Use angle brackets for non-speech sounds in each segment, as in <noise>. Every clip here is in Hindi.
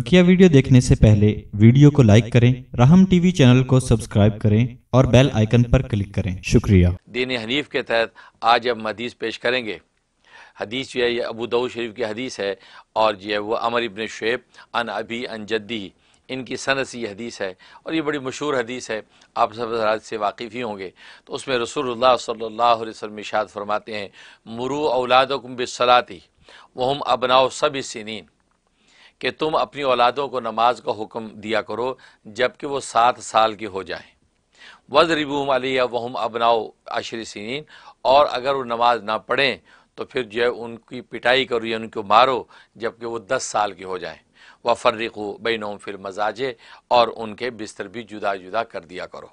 बकिया वीडियो देखने से पहले वीडियो को लाइक करें रहम टीवी चैनल को सब्सक्राइब करें और बेल आइकन पर क्लिक करें शुक्रिया दीन हनीफ के तहत आज हम हदीस पेश करेंगे हदीस जो है ये अबू दाऊद शरीफ की हदीस है और जो है वो अमर इबन शुएब अन अभी अन जद्दी इनकी सनत से ये हदीस है और ये बड़ी मशहूर हदीस है आप सब हजरात से वाकिफ़ ही होंगे तो उसमें रसूलुल्लाह सल्लल्लाहु अलैहि वसल्लम फरमाते हैं मुरू औलादकुम बिसलाती वहम अबनाओ सब सिनीन कि तुम अपनी औलादों को नमाज का हुक्म दिया करो जबकि वो सात साल की हो जाए वज रिबूम अली वहम अबनाओ आशरी सीन और अगर वो नमाज ना पढ़ें तो फिर जो है उनकी पिटाई करो या उनको मारो जबकि वो दस साल के हो जाएं व फ़र्रक़ बिन फिर मजाजे और उनके बिस्तर भी जुदा जुदा कर दिया करो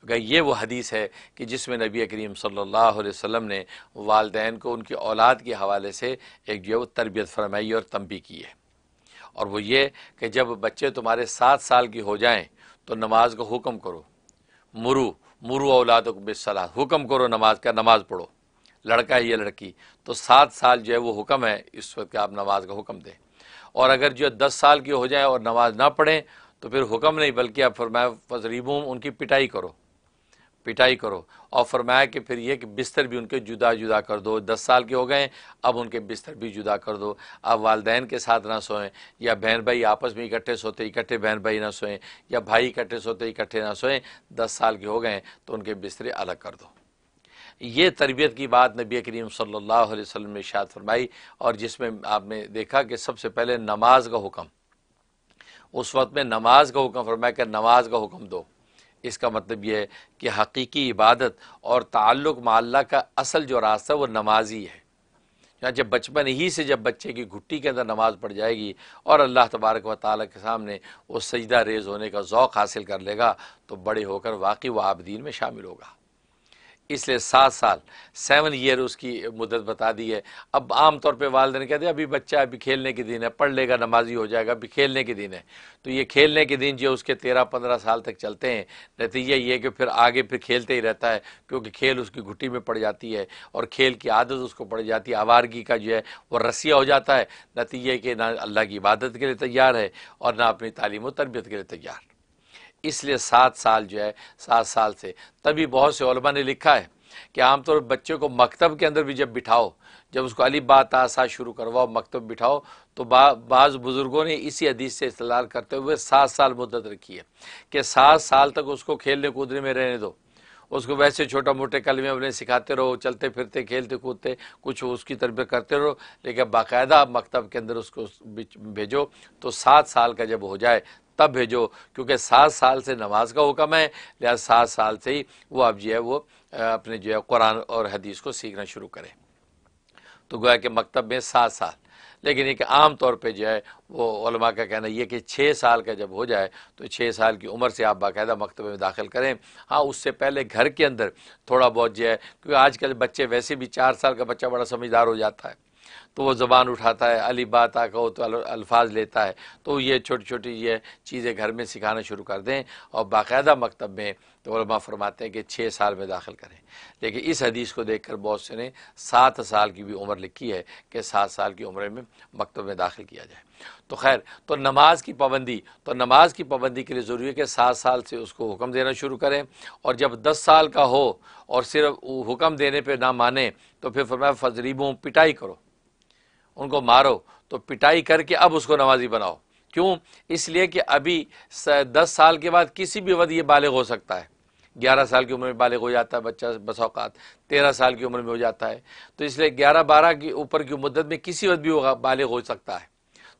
तो क्या ये वो हदीस है कि जिसमें नबी करीम सल्लल्लाहु अलैहि वसल्लम ने वालदेन को उनकी औलाद के हवाले से एक जो है वो तरबियत फरमाई और तम्बी की है और वो ये कि जब बच्चे तुम्हारे सात साल की हो जाएं तो नमाज का हुक्म करो मुरु मुरु औलाद बिसला हुक्म करो नमाज का नमाज पढ़ो लड़का है या लड़की तो सात साल जो है वो हुक्म है इस वक्त आप नमाज का हुक्म दें और अगर जो है दस साल की हो जाए और नमाज ना पढ़ें तो फिर हुक्म नहीं बल्कि आप फरमाए फजरीबूम उनकी पिटाई करो पिटाई करो और फरमाया कि फिर यह कि बिस्तर भी उनके जुदा जुदा कर दो दस साल के हो गए अब उनके बिस्तर भी जुदा कर दो अब वालदेन के साथ ना सोएं या बहन भाई आपस में इकट्ठे सोते इकट्ठे बहन भाई ना सोएं या भाई इकट्ठे सोते इकट्ठे ना सोएं दस साल के हो गए तो उनके बिस्तरे अलग कर दो ये तरबियत की बात नबी करीम सल्लल्लाहु अलैहि वसल्लम ने शाद फरमाई और जिसमें आपने देखा कि सबसे पहले नमाज का हुक्म उस वक्त में नमाज का हुक्म फरमाया कि नमाज का हुक्म दो इसका मतलब यह है कि हकीकी इबादत और ताल्लुक माल्ला का असल जो रास्ता वो नमाजी है या जब बचपन ही से जब बच्चे की घुट्टी के अंदर नमाज पड़ जाएगी और अल्लाह तबारक व ताली के सामने वो सजदा रेज होने का ओक़ हासिल कर लेगा तो बड़े होकर वाकई व आबदीन में शामिल होगा इसलिए सात साल सेवन ईयर उसकी मुदत बता दी है अब आम तौर पे वालदे कहते हैं अभी बच्चा अभी खेलने के दिन है पढ़ लेगा नमाजी हो जाएगा अभी खेलने के दिन है तो ये खेलने के दिन जो उसके तेरह पंद्रह साल तक चलते हैं नतीजा ये कि फिर आगे फिर खेलते ही रहता है क्योंकि खेल उसकी घुटी में पड़ जाती है और खेल की आदत उसको पड़ जाती है आवारगी का जो है वह रस्सिया हो जाता है नतीजे के ना अल्लाह की इबादत के लिए तैयार है और ना अपनी तालीम व तरबियत के लिए तैयार इसलिए सात साल जो है सात साल से तभी बहुत से ओलमा ने लिखा है कि आमतौर पर बच्चे को मकतब के अंदर भी जब बिठाओ जब उसको अली बात आसा शुरू करवाओ मकतब बिठाओ तो बाज़ बुज़ुर्गों ने इसी अदीज़ से इस्तेलाल करते हुए सात साल मुद्दत रखी है कि सात साल तक उसको खेलने कूदने में रहने दो उसको वैसे छोटा मोटे कलमे अपने सिखाते रहो चलते फिरते खेलते कूदते कुछ उसकी तरबियत करते रहो लेकिन बाकायदा मकतब के अंदर उसको भेजो तो सात साल का जब हो जाए तब भेजो क्योंकि सात साल से नमाज का हुक्म है लिहाजा सात साल से ही वो आप जो है वो अपने जो है कुरान और हदीस को सीखना शुरू करें तो गोया के मकतब में सात साल लेकिन एक आम तौर पे जो है वो का कहना यह कि छः साल का जब हो जाए तो छः साल की उम्र से आप बाकायदा मकतबे में दाखिल करें हाँ उससे पहले घर के अंदर थोड़ा बहुत जो है क्योंकि आजकल बच्चे वैसे भी चार साल का बच्चा बड़ा समझदार हो जाता है तो वो ज़बान उठाता है अली बात आ कहो तो अल्फाज लेता है तो ये छोटी छोटी ये चीज़ें घर में सिखाना शुरू कर दें और बाकायदा मकतब में तो फरमाते हैं कि छः साल में दाखिल करें लेकिन इस हदीस को देख कर बहुत से ने सात साल की भी उम्र लिखी है कि सात साल की उम्र में मकतब में दाखिल किया जाए तो खैर तो नमाज की पाबंदी तो नमाज की पाबंदी के लिए ज़रूरी है कि सात साल से उसको हुक्म देना शुरू करें और जब दस साल का हो और सिर्फ हुक्म देने पर ना माने तो फिर फरमाया फजरीबों पिटाई करो उनको मारो तो पिटाई करके अब उसको नमाजी बनाओ क्यों इसलिए कि अभी दस साल के बाद किसी भी वक्त ये बालग हो सकता है ग्यारह साल की उम्र में बालग हो जाता है बच्चा बसौकात तेरह साल की उम्र में हो जाता है तो इसलिए ग्यारह बारह की ऊपर की मुद्दत में किसी वक्त भी वो बालग हो सकता है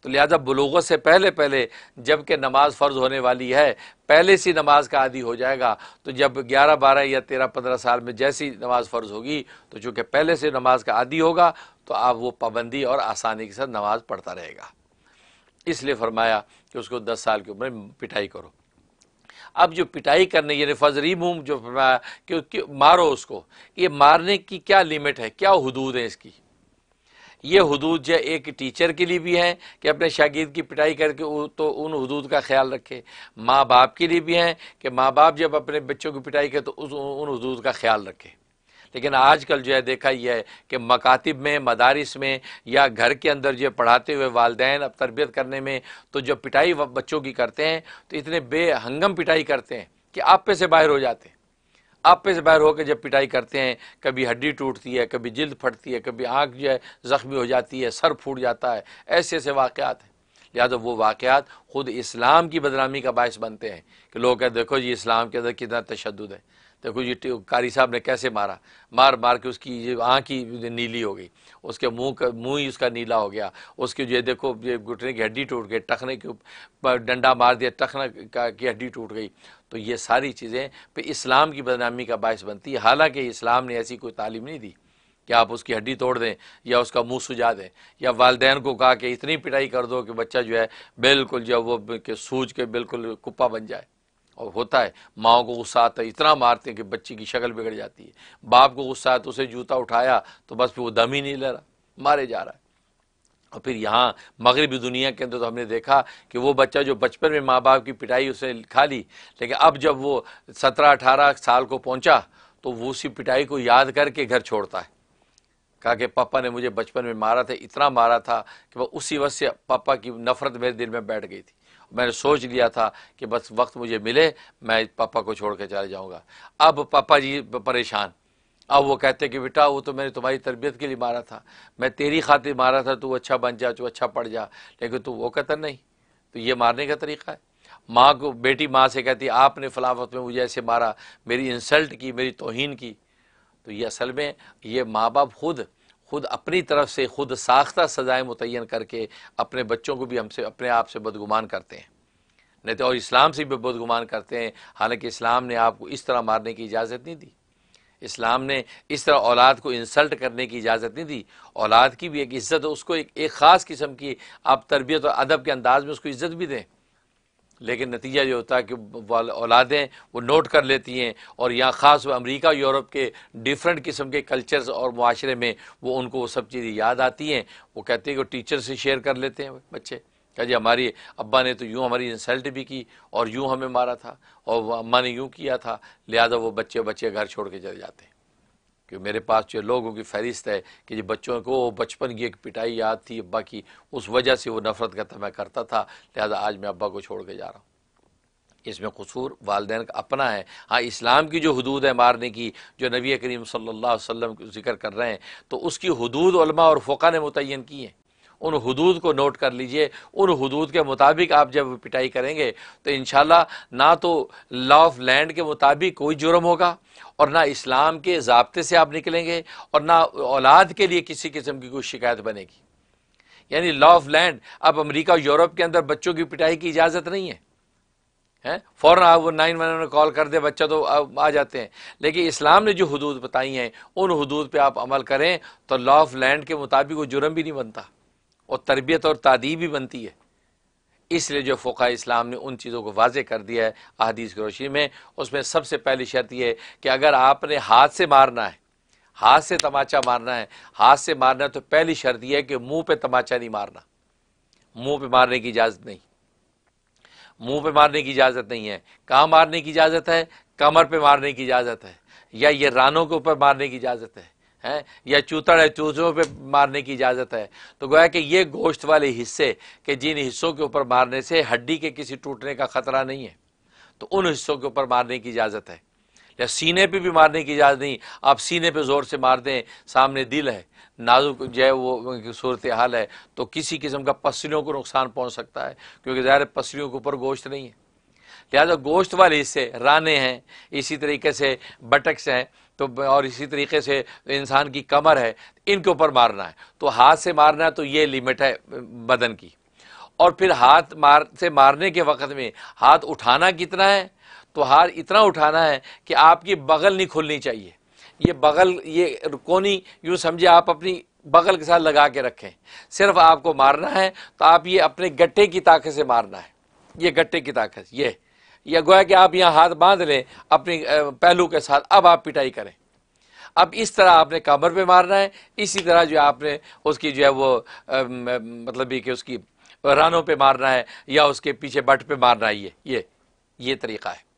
तो लिहाजा बलोगत से पहले पहले जबकि नमाज फ़र्ज़ होने वाली है पहले सी नमाज का आदि हो जाएगा तो जब 11, 12 या 13, 15 साल में जैसी नमाज फ़र्ज़ होगी तो चूँकि पहले से नमाज का आदि होगा तो आप वो पाबंदी और आसानी के साथ नमाज पढ़ता रहेगा इसलिए फरमाया कि उसको दस साल की उम्र में पिटाई करो अब जो पिटाई करने यानी फजरी मूम जो फरमाया कि मारो उसको ये मारने की क्या लिमिट है क्या हदूद है इसकी ये हदूद जो एक टीचर के लिए भी हैं कि अपने शागिद की पिटाई करके तो उन हदूद का ख्याल रखे माँ बाप के लिए भी हैं कि माँ बाप जब अपने बच्चों की पिटाई करें तो उस उन हदूद का ख्याल रखें लेकिन आजकल जो है देखा यह है कि मकातब में मदारस में या घर के अंदर जो पढ़ाते हुए वालदेन अब तरबियत करने में तो जो पिटाई बच्चों की करते हैं तो इतने बेहंगम पिटाई करते हैं कि आप पे से बाहर हो जाते हैं आपस से बाहर होकर जब पिटाई करते हैं कभी हड्डी टूटती है कभी जिल्द फटती है कभी आँख जो है ज़ख्मी हो जाती है सर फूट जाता है ऐसे ऐसे वाक़ात हैं लिहाजा वो वाक़ात ख़ुद इस्लाम की बदनामी का बायस बनते हैं कि लोग कहते देखो जी इस्लाम के अंदर कितना तशद है देखो ये कारी साहब ने कैसे मारा मार मार के उसकी ये आँख ही नीली हो गई उसके मुंह का मुंह ही उसका नीला हो गया उसके जो देखो ये घुटने की हड्डी टूट गई टखने के डंडा मार दिया टखने का की हड्डी टूट गई तो ये सारी चीज़ें पे इस्लाम की बदनामी का बायस बनती है हालांकि इस्लाम ने ऐसी कोई तालीम नहीं दी कि आप उसकी हड्डी तोड़ दें या उसका मुंह सुझा दें या वालदेन को कहा कि इतनी पिटाई कर दो कि बच्चा जो है बिल्कुल जो वो वो सूझ के बिल्कुल कुप्पा बन जाए और होता है माओ को गुस्सा आता तो है इतना मारते हैं कि बच्चे की शक्ल बिगड़ जाती है बाप को गुस्सा है तो उसे जूता उठाया तो बस फिर वो दम ही नहीं ले रहा मारे जा रहा है और फिर यहाँ मगरबी दुनिया के अंदर तो हमने देखा कि वो बच्चा जो बचपन में माँ बाप की पिटाई उसने खा ली लेकिन अब जब वो सत्रह अठारह साल को पहुँचा तो वो उसी पिटाई को याद करके घर छोड़ता है कहा कि पापा ने मुझे बचपन में मारा था इतना मारा था कि वह उसी वजह से पापा की नफ़रत मेरे दिल में बैठ गई थी मैंने सोच लिया था कि बस वक्त मुझे मिले मैं पापा को छोड़ कर चले जाऊँगा अब पापा जी परेशान अब वो कहते कि बेटा वो तो मैंने तुम्हारी तरबियत के लिए मारा था मैं तेरी खातिर मारा था तू अच्छा बन जा तू अच्छा पढ़ जा लेकिन तू वो कहता नहीं तो ये मारने का तरीका है माँ को बेटी माँ से कहती आपने फलावत में मुझे ऐसे मारा मेरी इंसल्ट की मेरी तोहन की तो ये असल में ये माँ बाप खुद खुद अपनी तरफ से खुद साख्ता सजाएं मुतन करके अपने बच्चों को भी हमसे अपने आप से बदगुमान करते हैं नहीं तो और इस्लाम से भी बदगुमान करते हैं हालांकि इस्लाम ने आपको इस तरह मारने की इजाज़त नहीं दी इस्लाम ने इस तरह औलाद को इंसल्ट करने की इजाज़त नहीं दी औलाद की भी एक इज़्ज़त उसको एक, एक ख़ास किस्म की आप तरबियत और अदब के अंदाज में उसको इज़्ज़त भी दें लेकिन नतीजा ये होता है कि औलादें वो नोट कर लेती हैं और यहाँ ख़ास वो अमरीका यूरोप के डिफरेंट किस्म के कल्चर्स और माशरे में वो उनको वो सब चीज़ें याद आती हैं वो कहते हैं कि टीचर से शेयर कर लेते हैं बच्चे क्या जी हमारी अब्बा ने तो यूँ हमारी इंसल्ट भी की और यूँ हमें मारा था और अम्मा ने यूँ किया था लिहाजा वो बच्चे बच्चे घर छोड़ के चले जाते हैं कि मेरे पास जो लोगों की फहरिस्त है कि जो बच्चों को बचपन की एक पिटाई याद थी अब्बा की उस वजह से वो नफरत का मैं करता था लिहाजा आज मैं अब्बा को छोड़ के जा रहा हूँ इसमें कसूर वालदे का अपना है हाँ इस्लाम की जो हदूद है मारने की जो नबी करीम सल्ला वसम जिक्र कर रहे हैं तो उसकी हदूद और फोक़ा ने मुतन की हैं उन हदूद को नोट कर लीजिए उन हदूद के मुताबिक आप जब पिटाई करेंगे तो इन ना तो लॉ ऑफ लैंड के मुताबिक कोई जुर्म होगा और ना इस्लाम के जबते से आप निकलेंगे और ना औलाद के लिए किसी किस्म की कोई शिकायत बनेगी यानी लॉ ऑफ लैंड अब अमेरिका और यूरोप के अंदर बच्चों की पिटाई की इजाज़त नहीं है हैं फ़ौरन आप वो नाइन वन वन कॉल कर दे बच्चा तो आ जाते हैं लेकिन इस्लाम ने जो हदूद बताई हैं उन हदूद पे आप अमल करें तो लॉ ऑफ लैंड के मुताबिक वो जुर्म भी नहीं बनता और तरबियत और तादी भी बनती है इसलिए जो फ़ोका इस्लाम ने उन चीज़ों को वाजे कर दिया है अदीस की रोशनी में उसमें सबसे पहली शर्त यह है कि अगर आपने हाथ से मारना है हाथ से तमाचा मारना है हाथ से मारना है तो पहली शर्त यह है कि मुंह पे तमाचा नहीं मारना मुंह पे मारने की इजाज़त नहीं मुंह पे मारने की इजाज़त नहीं है कहाँ मारने की इजाज़त है कमर पे मारने की इजाज़त है या ये रानों के ऊपर मारने की इजाज़त है है या चूतड़ है चूजों पे मारने की इजाज़त है तो गोया कि ये गोश्त वाले हिस्से के जिन हिस्सों के ऊपर मारने से हड्डी के किसी टूटने का ख़तरा नहीं है तो उन हिस्सों के ऊपर मारने की इजाज़त है या सीने पे भी मारने की इजाज़त नहीं आप सीने पे ज़ोर से मार दें सामने दिल है नाजुक जो है वो सूरत हाल है तो किसी किस्म का पसलियों को नुकसान पहुँच सकता है क्योंकि ज़ाहिर पसलियों के ऊपर गोश्त नहीं है लिहाजा गोश्त वाले हिस्से राने हैं इसी तरीके से बटक्स हैं तो और इसी तरीके से इंसान की कमर है इनके ऊपर मारना है तो हाथ से मारना है तो ये लिमिट है बदन की और फिर हाथ मार से मारने के वक्त में हाथ उठाना कितना है तो हाथ इतना उठाना है कि आपकी बगल नहीं खुलनी चाहिए ये बगल ये कोनी यूँ समझे आप अपनी बगल के साथ लगा के रखें सिर्फ आपको मारना है तो आप ये अपने गट्टे की ताकत से मारना है ये गट्टे की ताकत ये या गोया कि आप यहाँ हाथ बांध लें अपनी पहलू के साथ अब आप पिटाई करें अब इस तरह आपने कमर पे मारना है इसी तरह जो आपने उसकी जो है वो मतलब कि उसकी रानों पे मारना है या उसके पीछे बट पे मारना है ये ये ये तरीका है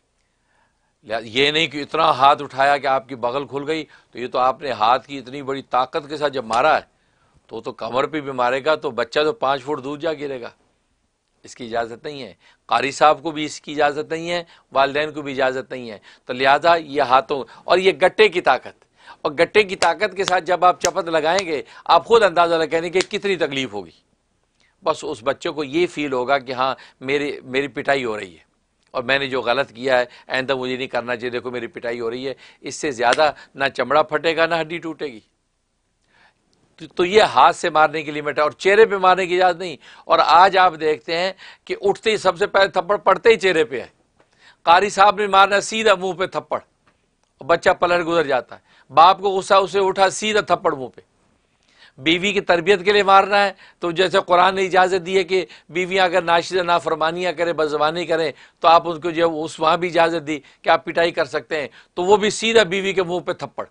ये नहीं कि इतना हाथ उठाया कि आपकी बगल खुल गई तो ये तो आपने हाथ की इतनी बड़ी ताकत के साथ जब मारा है तो तो कमर पे भी मारेगा तो बच्चा तो पाँच फुट दूर जा गिरेगा इसकी इजाज़त नहीं है कारी साहब को भी इसकी इजाज़त नहीं है वालदेन को भी इजाज़त नहीं है तो लिहाजा ये हाथों और ये गट्टे की ताकत और गट्टे की ताकत के साथ जब आप चपत लगाएंगे आप खुद अंदाज़ा लगाएंगे कि कितनी तकलीफ़ होगी बस उस बच्चे को ये फील होगा कि हाँ मेरी मेरी पिटाई हो रही है और मैंने जो गलत किया है आइंदा मुझे नहीं करना चाहिए देखो मेरी पिटाई हो रही है इससे ज़्यादा ना चमड़ा फटेगा ना हड्डी टूटेगी तो ये हाथ से मारने की लिमिट है और चेहरे पे मारने की इजाज़त नहीं और आज आप देखते हैं कि उठते ही सबसे पहले थप्पड़ पड़ते ही चेहरे पे है कारी साहब ने मारना सीधा मुंह पे थप्पड़ बच्चा पलट गुजर जाता है बाप को गुस्सा उसे उठा सीधा थप्पड़ मुंह पे बीवी की तरबियत के लिए मारना है तो जैसे कुरान ने इजाज़त दी है कि बीवियाँ अगर नाशिदा नाफरमानियाँ करें बजबानी करें तो आप उनको जो उस वहाँ भी इजाज़त दी कि आप पिटाई कर सकते हैं तो वो भी सीधा बीवी के मुंह पर थप्पड़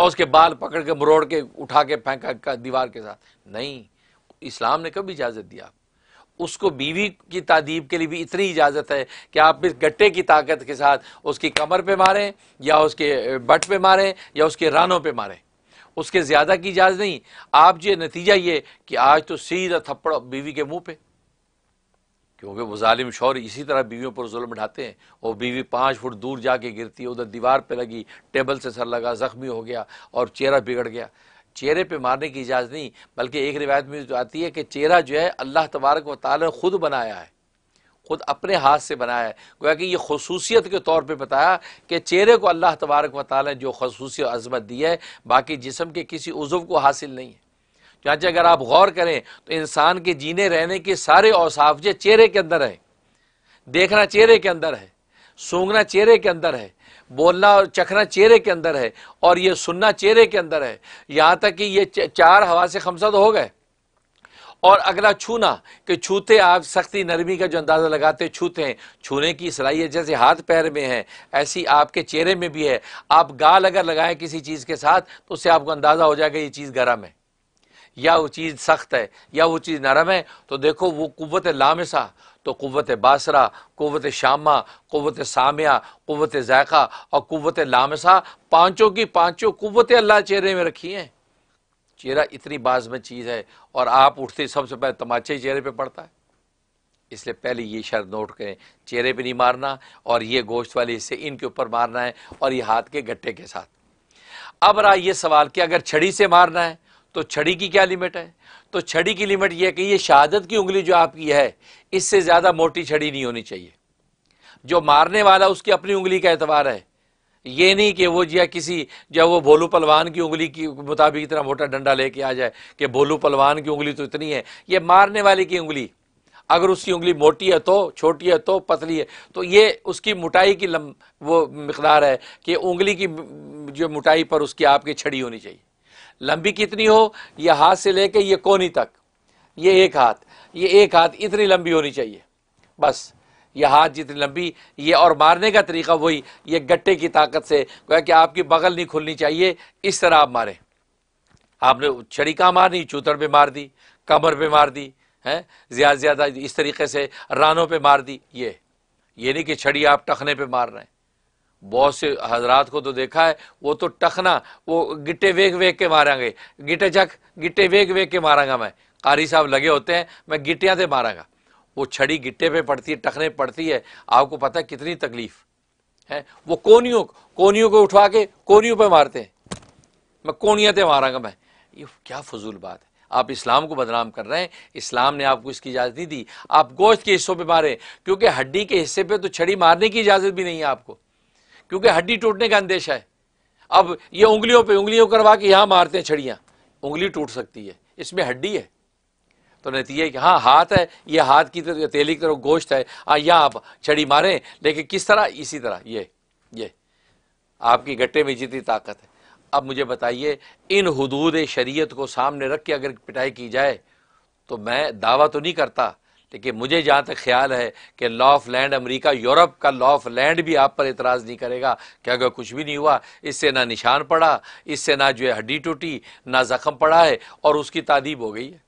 और उसके बाल पकड़ के मरोड़ के उठा के फेंका दीवार के साथ नहीं इस्लाम ने कभी इजाज़त दिया उसको बीवी की तादीब के लिए भी इतनी इजाज़त है कि आप इस गट्टे की ताकत के साथ उसकी कमर पे मारें या उसके बट पे मारें या उसके रानों पे मारें उसके ज़्यादा की इजाज़त नहीं आप जो नतीजा ये कि आज तो सीधा थप्पड़ बीवी के मुंह पे क्योंकि वो ालिम शौर इसी तरह बीवियों पर जुल्म उठाते हैं और बीवी पाँच फुट दूर जाके गिरती है उधर दीवार पे लगी टेबल से सर लगा ज़ख्मी हो गया और चेहरा बिगड़ गया चेहरे पे मारने की इजाज़त नहीं बल्कि एक रिवायत में जो आती है कि चेहरा जो है अल्लाह तबारक व ताल ने खुद बनाया है खुद अपने हाथ से बनाया है गोया कि ये खसूसियत के तौर पर बताया कि चेहरे को अल्लाह तबारक व ताल ने जो खसूस अजमत दी है बाकी जिसम के किसी उजुव को हासिल नहीं है चाचे अगर आप गौर करें तो इंसान के जीने रहने के सारे औसाफ जो चेहरे के अंदर है देखना चेहरे के अंदर है सूंघना चेहरे के अंदर है बोलना और चखना चेहरे के अंदर है और ये सुनना चेहरे के अंदर है यहाँ तक कि ये चार हवा से खमसा तो हो गए और अगला छूना कि छूते आप सख्ती नरमी का जो अंदाज़ा लगाते छूते हैं छूने की सलाहियत जैसे हाथ पैर में है ऐसी आपके चेहरे में भी है आप गाल अगर लगाएं किसी चीज़ के साथ तो उससे आपको अंदाज़ा हो जाएगा ये चीज़ गर्म है या वो चीज़ सख्त है या वो चीज़ नरम है तो देखो वो कुत लामसा तो कुत बासरा कुत शामा कुत सामिया कुत जायका और कुत लामसा पाँचों की पाँचों कुत अल्लाह चेहरे में रखी हैं चेहरा इतनी बाज में चीज़ है और आप उठते सबसे पहले तमाचे चेहरे पर पड़ता है इसलिए पहले ये शर्त नोट करें चेहरे पे नहीं मारना और ये गोश्त वाले हिस्से इनके ऊपर मारना है और ये हाथ के गट्टे के साथ अब रहा ये सवाल कि अगर छड़ी से मारना है तो छड़ी की क्या लिमिट है तो छड़ी की लिमिट यह कि ये शहादत की उंगली जो आपकी है इससे ज़्यादा मोटी छड़ी नहीं होनी चाहिए जो मारने वाला उसकी अपनी उंगली का एतवार है ये नहीं कि वो जो किसी जो वो भोलू पलवान की उंगली की मुताबिक इतना मोटा डंडा लेके आ जाए कि भोलू पलवान की उंगली तो इतनी है ये मारने वाले की उंगली अगर उसकी उंगली मोटी है तो छोटी है तो पतली है तो ये उसकी मोटाई की लम वो मकदार है कि उंगली की जो मोटाई पर उसकी आपकी छड़ी होनी चाहिए लंबी कितनी हो यह हाथ से लेके ये कोनी तक ये एक हाथ ये एक हाथ इतनी लंबी होनी चाहिए बस ये हाथ जितनी लंबी ये और मारने का तरीका वही ये गट्टे की ताकत से क्या कि आपकी बगल नहीं खुलनी चाहिए इस तरह आप मारें आपने छड़ी कहाँ मारनी चूतड़ पे मार दी कमर पे मार दी है ज़्यादा से ज़्यादा इस तरीके से रानों पे मार दी ये ये नहीं कि छड़ी आप टखने पे मार रहे हैं बहुत से हजरात को तो देखा है वो तो टखना वो गिट्टे वेग वेग के मारेंगे गिट्टे चख गिट्टे वेग वेग के मारांगा मैं कारी साहब लगे होते हैं मैं गिट्टियाँ से मारांगा वो छड़ी गिट्टे पे पड़ती है टखने पड़ती है आपको पता है कितनी तकलीफ है वो कोनियों कोनियों को उठवा के कोनियों पे मारते हैं मैं कोनियतें मारांगा मैं ये क्या फजूल बात है आप इस्लाम को बदनाम कर रहे हैं इस्लाम ने आपको इसकी इजाज़त नहीं दी आप गोश्त के हिस्सों पर मारें क्योंकि हड्डी के हिस्से पर तो छड़ी मारने की इजाज़त भी नहीं है आपको क्योंकि हड्डी टूटने का अंदेशा है अब ये उंगलियों पे उंगलियों करवा के यहां मारते हैं छड़ियां उंगली टूट सकती है इसमें हड्डी है तो नतीजा कि हाँ हाथ है ये हाथ की तरफ तेली की तरफ गोश्त है यहां यहाँ आप छड़ी मारें लेकिन किस तरह इसी तरह ये ये आपकी गट्टे में जितनी ताकत है अब मुझे बताइए इन हदूद शरीयत को सामने रख के अगर पिटाई की जाए तो मैं दावा तो नहीं करता लेकिन मुझे जहाँ तक ख्याल है कि law of land America Europe का लॉ ऑफ लैंड भी आप पर इतराज़ नहीं करेगा क्या अगर कुछ भी नहीं हुआ इससे ना निशान पड़ा इससे ना जो है हड्डी टूटी ना जख्म पड़ा है और उसकी तादीब हो गई है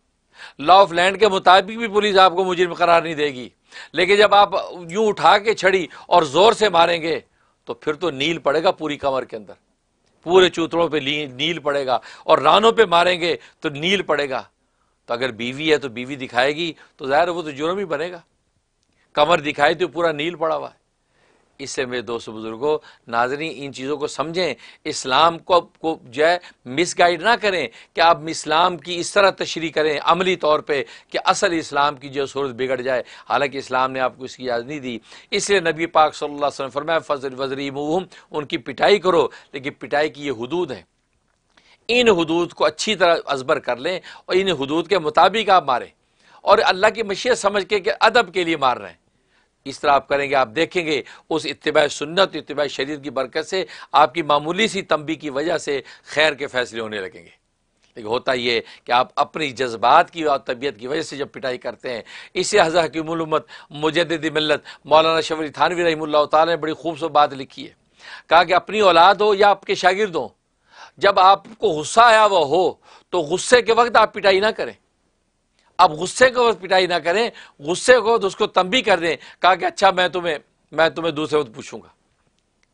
लॉ ऑफ लैंड के मुताबिक भी पुलिस आपको मुझे करार नहीं देगी लेकिन जब आप यूं उठा के छड़ी और ज़ोर से मारेंगे तो फिर तो नील पड़ेगा पूरी कमर के अंदर पूरे चूतड़ों पर नील पड़ेगा और रानों पर मारेंगे तो नील पड़ेगा तो अगर बीवी है तो बीवी दिखाएगी तो ज़ाहिर वो तो जुर्म ही बनेगा कमर दिखाई तो पूरा नील पड़ा हुआ है इससे मेरे दोस्त बुजुर्गों नाजरी इन चीज़ों को समझें इस्लाम को को जो है मिसगाइड ना करें कि आप इस्लाम की इस तरह तशरी करें अमली तौर पर कि असल इस्लाम की जो सूरत बिगड़ जाए हालांकि इस्लाम ने आपको इसकी इजाज़त नहीं दी इसलिए नबी पाक सल्लल्लाहु अलैहि वसल्लम फरमाया फजर वजरी मुहम उनकी पिटाई करो लेकिन पिटाई की ये हदूद है इन हदूद को अच्छी तरह अजबर कर लें और इन हदूद के मुताबिक आप मारें और अल्लाह की मशीत समझ के अदब के लिए मार रहे हैं इस तरह आप करेंगे आप देखेंगे उस इतबा सुन्नत इतबा शरीर की बरकत से आपकी मामूली सी तंबी की वजह से खैर के फैसले होने लगेंगे लेकिन होता यह कि आप अपनी जज्बात की और तबीयत की वजह से जब पिटाई करते हैं इसे हजर की मलूमत मुजद मिलत मौलाना शबरी थानवी रही ने बड़ी खूबसूरत बात लिखी है कहा कि अपनी औलाद हो या आपके शागिर्द हों जब आपको गुस्सा आया हुआ हो तो गुस्से के वक्त आप पिटाई ना करें आप गुस्से के वक्त पिटाई ना करें गुस्से को तो उसको तंबी कर दें कहा कि अच्छा मैं तुम्हें मैं तुम्हें दूसरे वक्त पूछूंगा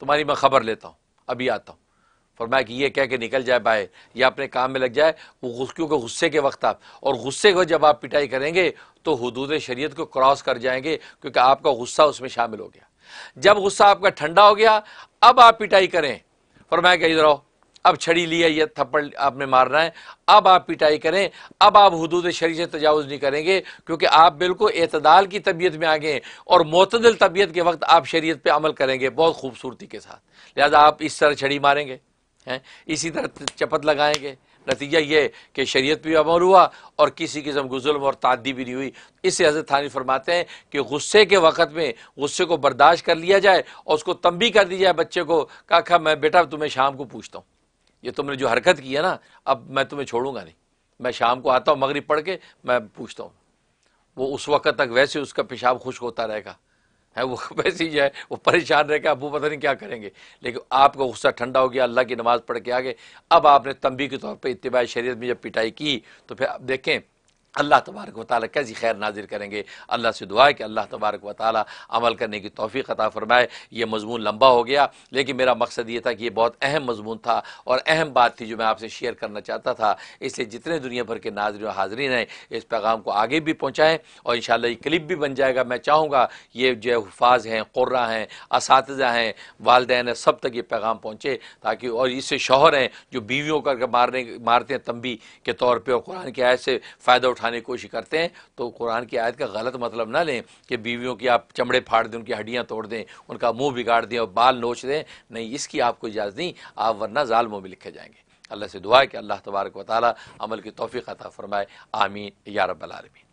तुम्हारी मैं खबर लेता हूँ अभी आता हूँ फरमाया कि ये कह के निकल जाए बाय या अपने काम में लग जाए वो क्योंकि गुस्से के वक्त आप और गुस्से को जब आप पिटाई करेंगे तो हदूद शरीयत को क्रॉस कर जाएंगे क्योंकि आपका गुस्सा उसमें शामिल हो गया जब गुस्सा आपका ठंडा हो गया अब आप पिटाई करें फरमाया कि इधर आओ अब छड़ी लिया या थप्पड़ आपने मारना है अब आप पिटाई करें अब आप हदूद शरी से तजावज़ नहीं करेंगे क्योंकि आप बिल्कुल अतदाल की तबीयत में आ गए और मतदल तबीयत के वक्त आप शरीयत पे अमल करेंगे बहुत खूबसूरती के साथ लिहाजा आप इस तरह छड़ी मारेंगे हैं इसी तरह चपत लगाएंगे नतीजा ये कि शरीयत भी अमल हुआ और किसी किस्म की जुल्म और तादी भी नहीं हुई इससे हजरत थानी फरमाते हैं कि गुस्से के वक़्त में गुस्से को बर्दाश्त कर लिया जाए और उसको तंबी कर दी जाए बच्चे को कहा मैं बेटा तुम्हें शाम को पूछता हूँ ये तुमने जो हरकत की है ना अब मैं तुम्हें छोड़ूंगा नहीं मैं शाम को आता हूँ मगरिब पढ़ के मैं पूछता हूँ वो उस वक्त तक वैसे उसका पेशाब खुश होता रहेगा है वो <laughs> वैसे ही है वो परेशान रहेगा अब वो पता नहीं क्या करेंगे लेकिन आपका गुस्सा ठंडा हो गया अल्लाह की नमाज़ पढ़ के आगे अब आपने तंबी के तौर पर इतबा शरीत में जब पिटाई की तो फिर आप देखें अल्लाह तबारक वाली कैसी खैर नाजिर करेंगे अल्लाह से दुआ है कि अल्लाह तबारक वाली अमल करने की तोफ़ी अता फ़रमाए ये मजमून लंबा हो गया लेकिन मेरा मकसद ये था कि ये बहुत अहम मजमून था और अहम बात थी जो मैं आपसे शेयर करना चाहता था इसलिए जितने दुनिया भर के नाजर हाजरीन हैं इस पैगाम को आगे भी पहुँचाएँ और इन शाला क्लिप भी बन जाएगा मैं चाहूँगा ये जो हफाज हैं कुर्रा हैं इस हैं वालदे हैं सब तक ये पैगाम पहुँचे ताकि और इससे शोहर हैं जो बीवियों का मारने मारते हैं तंबी के तौर पर और कुरान के आयत से फ़ायदा उठाने की कोशिश करते हैं तो कुरान की आयत का गलत मतलब ना लें कि बीवियों की आप चमड़े फाड़ दें उनकी हड्डियाँ तोड़ दें उनका मुँह बिगाड़ दें और बाल नोच दें नहीं इसकी आपको इजाज़त नहीं आप वरना ालमों में लिखे जाएंगे अल्लाह से दुआ है कि अल्लाह तबारक वाली अमल की तोफ़ी अता फ़रमाए आमीन या रबालमीन